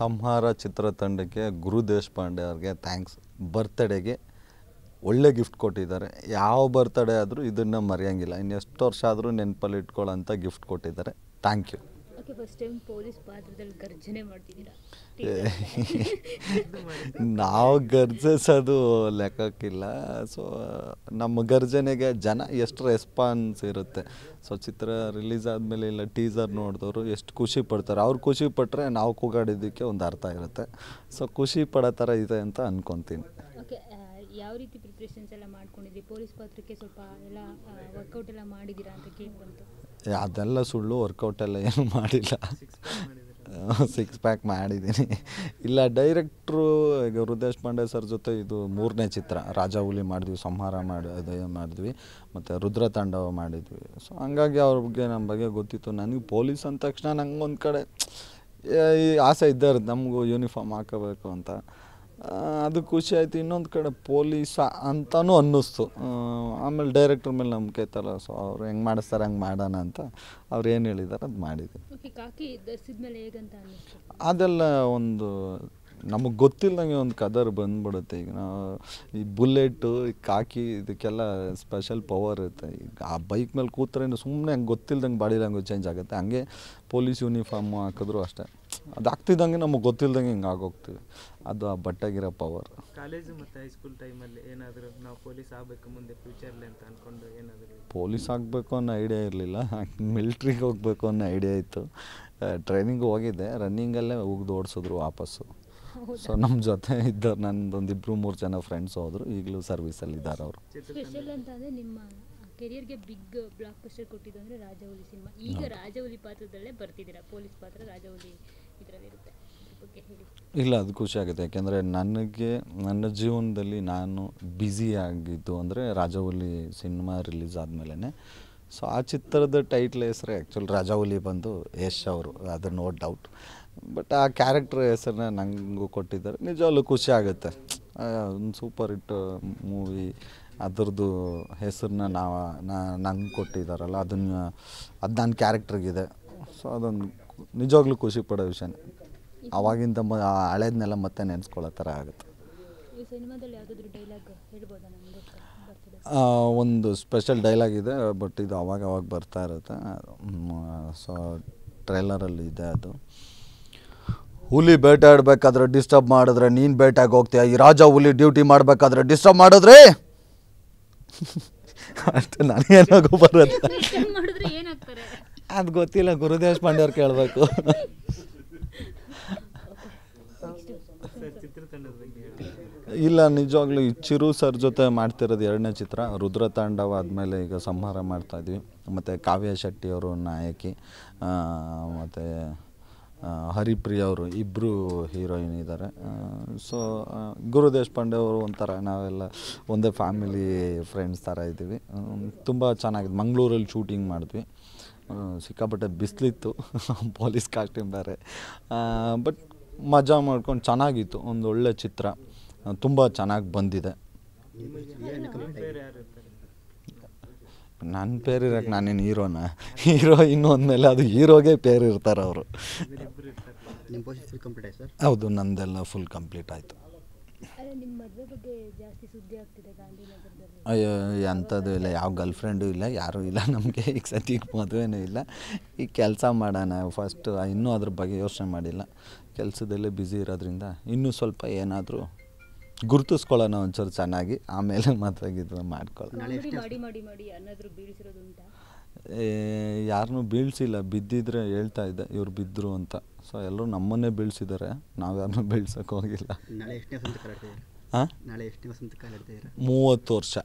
ಸಂಹಾರ ಚಿತ್ರತಂಡಕ್ಕೆ ಗುರು ದೇಶಪಾಂಡೆ ಅವ್ರಿಗೆ ಥ್ಯಾಂಕ್ಸ್ ಬರ್ತ್ಡೇಗೆ ಒಳ್ಳೆ ಗಿಫ್ಟ್ ಕೊಟ್ಟಿದ್ದಾರೆ ಯಾವ ಬರ್ತಡೇ ಆದರೂ ಇದನ್ನು ಮರೆಯೋಂಗಿಲ್ಲ ಎಷ್ಟು ವರ್ಷ ಆದರೂ ನೆನಪಲ್ಲಿ ಇಟ್ಕೊಳ್ಳೋಂಥ ಗಿಫ್ಟ್ ಕೊಟ್ಟಿದ್ದಾರೆ thank you okay first time police ನಾವು ಗರ್ಜಿಸೋದು ಲೆಕ್ಕಕ್ಕಿಲ್ಲ ಸೊ ನಮ್ಮ ಗರ್ಜನೆಗೆ ಜನ ಎಷ್ಟು ರೆಸ್ಪಾನ್ಸ್ ಇರುತ್ತೆ ಸೊ ಚಿತ್ರ ರಿಲೀಸ್ ಆದಮೇಲೆ ಇಲ್ಲ ಟೀಸರ್ ನೋಡಿದವರು ಎಷ್ಟು ಖುಷಿ ಪಡ್ತಾರೆ ಅವ್ರು ಖುಷಿ ಪಟ್ಟರೆ ನಾವು ಕೂಗಾಡಿದ್ದಕ್ಕೆ ಒಂದು ಅರ್ಥ ಇರುತ್ತೆ ಸೊ ಖುಷಿ ಪಡೋ ಥರ ಇದೆ ಅಂತ ಅಂದ್ಕೊತೀನಿ ಯಾವ ರೀತಿ ಪ್ರಿಪ್ರೇಷನ್ಸ್ ಎಲ್ಲ ಮಾಡ್ಕೊಂಡಿದ್ದೀವಿ ಪೊಲೀಸ್ ಪಾತ್ರಕ್ಕೆ ಸ್ವಲ್ಪ ಎಲ್ಲ ವರ್ಕೌಟ್ ಎಲ್ಲ ಮಾಡಿದ್ದೀರಾ ಅಂತ ಕೇಳಿ ಬಂತು ಅದೆಲ್ಲ ಸುಳ್ಳು ವರ್ಕೌಟೆಲ್ಲ ಏನು ಮಾಡಿಲ್ಲ ಸಿಕ್ಸ್ ಪ್ಯಾಕ್ ಮಾಡಿದ್ದೀನಿ ಇಲ್ಲ ಡೈರೆಕ್ಟ್ರು ಈಗ ರುದೇಶ್ ಪಾಂಡೆ ಸರ್ ಜೊತೆ ಇದು ಮೂರನೇ ಚಿತ್ರ ರಾಜಾ ಹುಲಿ ಮಾಡಿದ್ವಿ ಸಂಹಾರ ಮಾಡಿ ಅದು ಮಾಡಿದ್ವಿ ಮತ್ತು ರುದ್ರ ತಾಂಡವ ಮಾಡಿದ್ವಿ ಸೊ ಹಂಗಾಗಿ ಅವ್ರ ಬಗ್ಗೆ ನಮ್ಮ ಬಗ್ಗೆ ಗೊತ್ತಿತ್ತು ನನಗೆ ಪೊಲೀಸ್ ಅಂದ ತಕ್ಷಣ ನಂಗೆ ಒಂದು ಕಡೆ ಈ ಆಸೆ ಇದ್ದಾರೆ ನಮಗೂ ಯೂನಿಫಾರ್ಮ್ ಹಾಕೋಬೇಕು ಅಂತ ಅದು ಖುಷಿ ಆಯಿತು ಇನ್ನೊಂದು ಕಡೆ ಪೊಲೀಸ ಅಂತಲೂ ಅನ್ನಿಸ್ತು ಆಮೇಲೆ ಡೈರೆಕ್ಟ್ರ್ ಮೇಲೆ ನಂಬಿಕೆ ಐತಲ್ಲ ಸೊ ಅವ್ರು ಹೆಂಗೆ ಮಾಡಿಸ್ತಾರೆ ಹಂಗೆ ಮಾಡೋಣ ಅಂತ ಅವ್ರು ಏನು ಹೇಳಿದ್ದಾರೆ ಅದು ಮಾಡಿದ್ವಿ ಅದೆಲ್ಲ ಒಂದು ನಮಗೆ ಗೊತ್ತಿಲ್ಲದಂಗೆ ಒಂದು ಕದರ್ ಬಂದ್ಬಿಡುತ್ತೆ ಈಗ ನಾವು ಈ ಬುಲೆಟು ಈ ಕಾಕಿ ಇದಕ್ಕೆಲ್ಲ ಸ್ಪೆಷಲ್ ಪವರ್ ಇರುತ್ತೆ ಈಗ ಆ ಬೈಕ್ ಮೇಲೆ ಕೂತ್ರೆ ಸುಮ್ಮನೆ ಹಂಗೆ ಗೊತ್ತಿಲ್ಲದಂಗೆ ಬಾಡಿ ಲ್ಯಾಂಗ್ವೇಜ್ ಚೇಂಜ್ ಆಗುತ್ತೆ ಹಂಗೆ ಪೊಲೀಸ್ ಯೂನಿಫಾರ್ಮು ಹಾಕಿದ್ರು ಅಷ್ಟೇ ಅದು ಆಗ್ತಿದ್ದಂಗೆ ನಮಗೆ ಗೊತ್ತಿಲ್ದಂಗೆ ಹಿಂಗೆ ಆಗೋಗ್ತೀವಿ ಅದು ಆ ಬಟ್ಟೆಗಿರೋ ಪವರ್ ಕಾಲೇಜು ಮತ್ತು ಹೈಸ್ಕೂಲ್ ಟೈಮಲ್ಲಿ ಏನಾದರೂ ನಾವು ಪೊಲೀಸ್ ಆಗಬೇಕು ಮುಂದೆ ಫ್ಯೂಚರ್ಲಿ ಅಂತ ಅಂದ್ಕೊಂಡು ಏನಾದರೂ ಪೊಲೀಸ್ ಆಗಬೇಕು ಅನ್ನೋ ಐಡಿಯಾ ಇರಲಿಲ್ಲ ಮಿಲ್ಟ್ರಿಗೆ ಹೋಗಬೇಕು ಅನ್ನೋ ಐಡಿಯಾ ಇತ್ತು ಟ್ರೈನಿಂಗ್ ಹೋಗಿದ್ದೆ ರನ್ನಿಂಗಲ್ಲೇ ಹೋಗಿ ಓಡಿಸಿದ್ರು ವಾಪಸ್ಸು ಸೊ ನಮ್ಮ ಜೊತೆ ಇದ್ದ ಇಬ್ಬರು ಮೂರು ಜನ ಫ್ರೆಂಡ್ಸ್ ಹೋದರು ಈಗಲೂ ಸರ್ವೀಸಲ್ಲಿ ಇದ್ದಾರೆ ಅವರು ಕೆರಿಯರ್ಗೆ ಬಿಗ್ ಬ್ಲಾಕ್ ಬಸ್ಟರ್ ಕೊಟ್ಟಿದ್ದು ಅಂದರೆ ರಾಜೌಲಿ ಸಿನಿಮಾ ಈಗ ರಾಜೌಲಿ ಪಾತ್ರದಲ್ಲೇ ಬರ್ತಿದ್ದೀರಾ ಪೊಲೀಸ್ ಪಾತ್ರ ರಾಜೌಲಿ ಇದರಲ್ಲಿರುತ್ತೆ ಇಲ್ಲ ಅದು ಖುಷಿ ಆಗುತ್ತೆ ಯಾಕೆಂದರೆ ನನಗೆ ನನ್ನ ಜೀವನದಲ್ಲಿ ನಾನು ಬ್ಯುಸಿ ಆಗಿದ್ದು ಅಂದರೆ ರಾಜೌಲಿ ಸಿನಿಮಾ ರಿಲೀಸ್ ಆದಮೇಲೆ ಸೊ ಆ ಚಿತ್ರದ ಟೈಟ್ಲ್ ಹೆಸರು ಆ್ಯಕ್ಚುಲಿ ರಾಜೌಲಿ ಬಂದು ಯಶ್ ಅವರು ಅದು ನೋ ಡೌಟ್ ಬಟ್ ಆ ಕ್ಯಾರೆಕ್ಟರ್ ಹೆಸರನ್ನ ನನಗೂ ಕೊಟ್ಟಿದ್ದಾರೆ ನಿಜವಾಗ್ಲೂ ಖುಷಿ ಆಗುತ್ತೆ ಒಂದು ಸೂಪರ್ ಹಿಟ್ ಮೂವಿ ಅದ್ರದ್ದು ಹೆಸರನ್ನ ನಾವು ನಂಗೆ ಕೊಟ್ಟಿದ್ದಾರಲ್ಲ ಅದನ್ನು ಅದು ನನ್ನ ಕ್ಯಾರೆಕ್ಟ್ರಿಗಿದೆ ಸೊ ಅದೊಂದು ನಿಜವಾಗ್ಲೂ ಖುಷಿ ಪಡೋ ವಿಷಯನೇ ಅವಾಗಿಂದ ಮ ಹಳೆದನ್ನೆಲ್ಲ ಮತ್ತೆ ನೆನೆಸ್ಕೊಳ್ಳೋ ಥರ ಆಗುತ್ತೆ ಒಂದು ಸ್ಪೆಷಲ್ ಡೈಲಾಗ್ ಇದೆ ಬಟ್ ಇದು ಅವಾಗ ಅವಾಗ ಬರ್ತಾ ಇರುತ್ತೆ ಸೊ ಟ್ರೈಲರಲ್ಲಿ ಇದೆ ಅದು ಹುಲಿ ಬೇಟೆ ಡಿಸ್ಟರ್ಬ್ ಮಾಡಿದ್ರೆ ನೀನು ಬೇಟಾಗಿ ಹೋಗ್ತೀಯ ಈ ರಾಜ ಹುಲಿ ಡ್ಯೂಟಿ ಮಾಡಬೇಕಾದ್ರೆ ಡಿಸ್ಟರ್ಬ್ ಮಾಡಿದ್ರೆ ಅಷ್ಟು ನನಗೆ ಬರುತ್ತೆ ಅದು ಗೊತ್ತಿಲ್ಲ ಗುರುದೇಶ್ ಪಾಂಡೆ ಅವ್ರು ಕೇಳಬೇಕು ಇಲ್ಲ ನಿಜವಾಗ್ಲೂ ಈ ಚಿರು ಸರ್ ಜೊತೆ ಮಾಡ್ತಿರೋದು ಎರಡನೇ ಚಿತ್ರ ರುದ್ರ ತಾಂಡವ ಆದಮೇಲೆ ಈಗ ಸಂಹಾರ ಮಾಡ್ತಾ ಮಾಡ್ತಾಯಿದ್ವಿ ಮತ್ತು ಕಾವ್ಯ ಶೆಟ್ಟಿಯವರು ನಾಯಕಿ ಮತ್ತು ಹರಿಪ್ರಿಯ ಅವರು ಇಬ್ಬರು ಹೀರೋಯಿನ್ ಇದ್ದಾರೆ ಸೊ ಗುರು ದೇಶಪಾಂಡೆ ಅವರು ಒಂಥರ ನಾವೆಲ್ಲ ಒಂದೇ ಫ್ಯಾಮಿಲಿ ಫ್ರೆಂಡ್ಸ್ ಥರ ಇದ್ದೀವಿ ತುಂಬ ಚೆನ್ನಾಗಿದೆ ಮಂಗಳೂರಲ್ಲಿ ಶೂಟಿಂಗ್ ಮಾಡಿದ್ವಿ ಸಿಕ್ಕಾಪಟ್ಟೆ ಬಿಸಿಲಿತ್ತು ಪೊಲೀಸ್ ಕಾಸ್ಟ್ಯೂಮ್ ಬೇರೆ ಬಟ್ ಮಜಾ ಮಾಡ್ಕೊಂಡು ಚೆನ್ನಾಗಿತ್ತು ಒಂದು ಒಳ್ಳೆ ಚಿತ್ರ ತುಂಬ ಚೆನ್ನಾಗಿ ಬಂದಿದೆ ನನ್ನ ಪೇರಿರಕ್ಕೆ ಇರೋಕ್ಕೆ ನಾನೇನು ಹೀರೋನ ಹೀರೋ ಇನ್ನೂ ಮೇಲೆ ಅದು ಹೀರೋಗೆ ಪೇರಿರ್ತಾರೆ ಇರ್ತಾರೆ ಅವರು ಹೌದು ನಂದೆಲ್ಲ ಫುಲ್ ಕಂಪ್ಲೀಟ್ ಆಯಿತು ಅಯ್ಯೋ ಎಂಥದ್ದು ಇಲ್ಲ ಯಾವ ಗರ್ಲ್ ಫ್ರೆಂಡು ಇಲ್ಲ ಯಾರೂ ಇಲ್ಲ ನಮಗೆ ಈಗ ಸದ್ಯಕ್ಕೆ ಮದುವೆನೂ ಇಲ್ಲ ಈಗ ಕೆಲಸ ಮಾಡೋಣ ಫಸ್ಟು ಇನ್ನೂ ಅದ್ರ ಬಗ್ಗೆ ಯೋಚನೆ ಮಾಡಿಲ್ಲ ಕೆಲಸದಲ್ಲೇ ಬ್ಯುಸಿ ಇರೋದ್ರಿಂದ ಇನ್ನೂ ಸ್ವಲ್ಪ ಏನಾದರೂ ಗುರುತಿಸ್ಕೊಳ್ಳೋಣ ಒಂಚೂರು ಚೆನ್ನಾಗಿ ಆಮೇಲೆ ಮಾತ್ರ ಮಾಡ್ಕೊಳ್ಳೋಣ ಯಾರನ್ನೂ ಬೀಳ್ಸಿಲ್ಲ ಬಿದ್ದಿದ್ರೆ ಹೇಳ್ತಾ ಇದ್ದೆ ಇವ್ರು ಬಿದ್ದರು ಅಂತ ಸೊ ಎಲ್ಲರೂ ನಮ್ಮನ್ನೇ ಬೀಳ್ಸಿದ್ದಾರೆ ನಾವು ಯಾರನ್ನೂ ಬೀಳ್ಸೋಕೆ ಹೋಗಿಲ್ಲ ಮೂವತ್ತು ವರ್ಷ